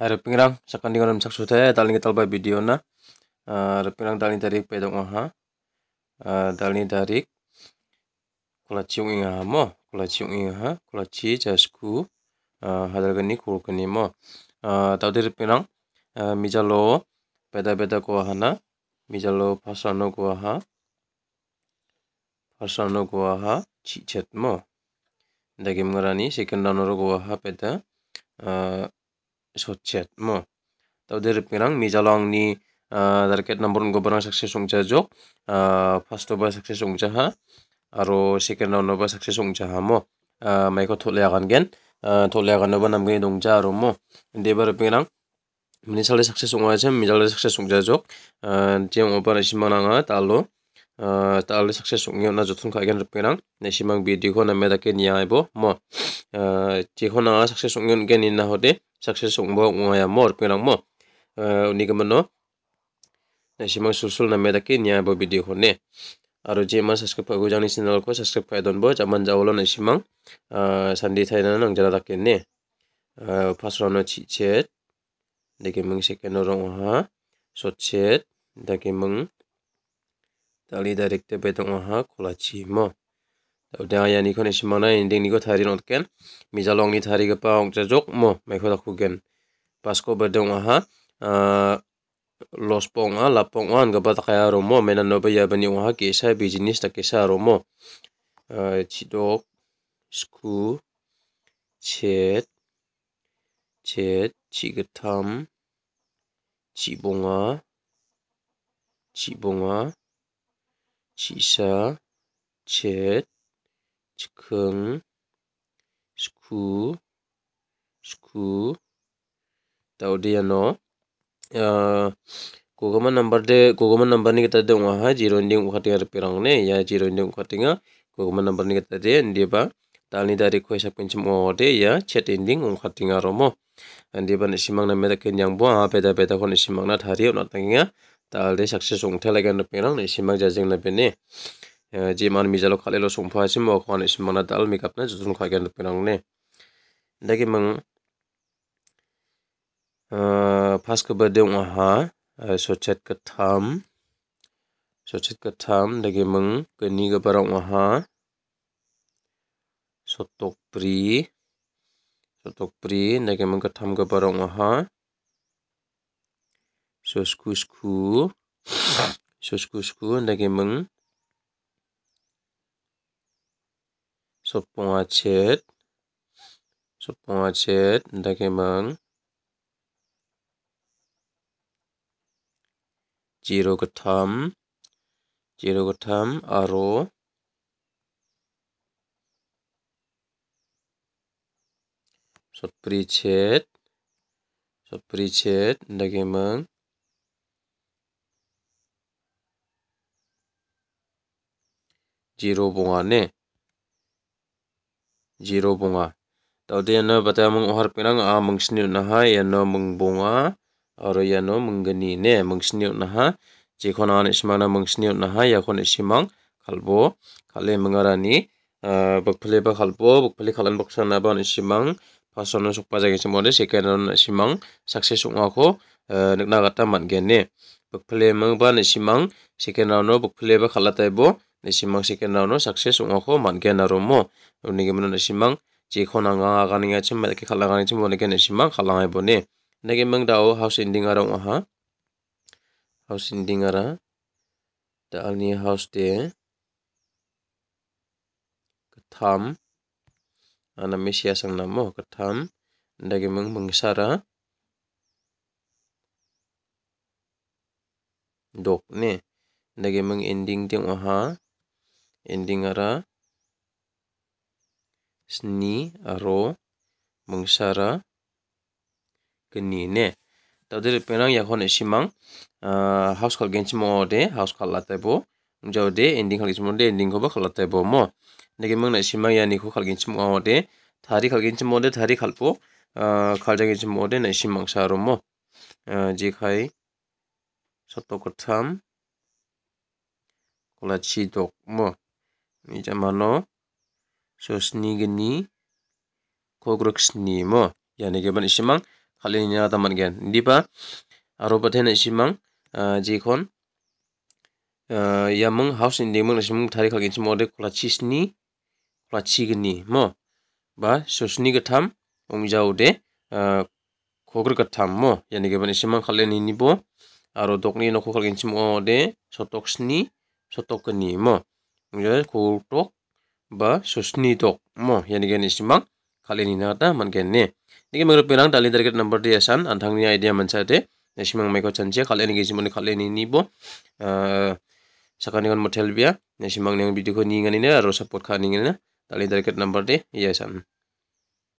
kanding ng sak tayo, talni ya, ital ba video na. Harapingrang eh, talni tarik pedong oha. Talni eh, tarik. Kulaciung inga mo. Kulaciung inga. Kulaci jasku. Eh, hadal gani kul gani mo. Tau di lang. Mija Mijalo. Beda beda ko hana. Mijalo pasano ko ha. Pasano ko ha. Cicet mo. Dagim ngarani. Sekendan oro ko ha peda. সচ্ছেদ ম তাদের পিরাং মিজালং নি তার কেট নম্বর গোবর success হংচা যোগ ফার্স্ট অফ সাকসেস হংচা হা আর সেকেন্ড রাউন্ড অফ সাকসেস হংচা হা ম মাইক থলে আগান গেন থলে আগান নব নামগে দংচা আর ম দেবার পিরাং মিনি সালে সাকসেস হংচা আছে মিজালে সাকসেস হংচা যোগ জেম ওপার সিমা নাঙা তালো তাহলে সাকসেস হং না যতন খাগেন পিরাং নেসিমাং বিদিখো নামে তাকে নিয়ে আইব ম যেখানে সাকসেস হংগেন গেন ইন না হতে success ongbo ngoya mor kmelang mo eh, na nasimang susul na meda ke ya bo video hone aro je ma subscribe ko jani channel ko subscribe pa don bo jaman jawlo nasimang eh, sandi na nang jara takin ne eh, pasrono chi chet deke mang second rong ha so chet deke mang tali direct pe tong ha kola chi mo daya ni khone simana ending ni go thari not ken mijalong ni thari ga cajok mo mai khoda khu Pas pasko ba ha los pong a la pong an ga bata kaya ro mo mena ya bani wa ke sa business ta sa ro sku ced, chet chi cibonga, cibonga, cisa, bonga çıkın, sku, sku, tau dia no, kogama number de kogama number ni kita de ngah jiro nding ukatinga perang ne ya jiro nding ukatinga kogama number ni kita de ndiba tani dari kue sapin cemo de ya chat ending ukatinga romo ndiba ni simang na meta ken yang buang beda beda kon simang na hari on tanginga tal de sakse song telagan pirang ni simang jajeng na bene jiman mijalo khale lo songpha sim mo khon sim mana dal mi kapna jutun kha gen penang ne dagi mang ah, pas ke bade wa ha eh, so chat ka tham so chat ka tham dagi mang ni ga parang wa ha so tok pri so tok pri dagi mang ka tham ga parang wa ha so skusku. so skusku. sku dagi mang supong achet supong achet ndake mang jiro ketam jiro ketam aro sotprichet sotprichet ndake mang 지로 봉안에 zero bunga dia no bata mung ohar pirang a mung sniu naha no mung bunga aro no mung geni ne mung sniu naha jekhona an isimang na mung sniu naha yakon shimang kalbo ni bok pule bok kalbo pule kalan baksana ba isimang pasona sukpa jagi na sekaron shimang sakse sukma ko na gata man gen bok pule mung ba isimang sekaron no bok kalata ebo, nesimang si kenau no success ong ko man ke na romo uni ge mena nesimang je ko nanga aga ni achim me ke khala gani chim bone ke nisimang khala ngai bone ne ge meng dao house ending ara ong ha house ending ara da ni house de ketam, ana mesia sang namo katham ndage meng mengsara dok ne ndage meng ending ting oha endingara sni aro mungsara kini ne tadir penang yakhon simang house call genchi mo de house call latai bo jaw de ending khali chimo de ending hoba khalatai bo mo nege mang na simang yani khu khal genchi mo de thari khal genchi mo de thari khalpo khalja genchi mo de na simang saro mo ji khai সত্য কথাম কলাচি দক ijamano sosni geni kogrok sni mo yani geban isimang kali nya taman gen dipa aro paten isimang ah, jikon ah, yamang meng, in demang isimang tari kagin simode kulachi sni chi geni mo ba sosni de, omjaude ah, kogr getam mo yani geban isimang kali ni nibo aro dokni nokho sotok sni, sotok geni mo kultok ba tok mo yani gen isimang ni nata man gen ne niki menurut pirang tali target number dia san antang ni idea man sate nesimang meko kali ni ge simon kali ni bo sakani kon motel bia simang ni video ko ni ngani ne aro support kani ngani na tali target number de iya san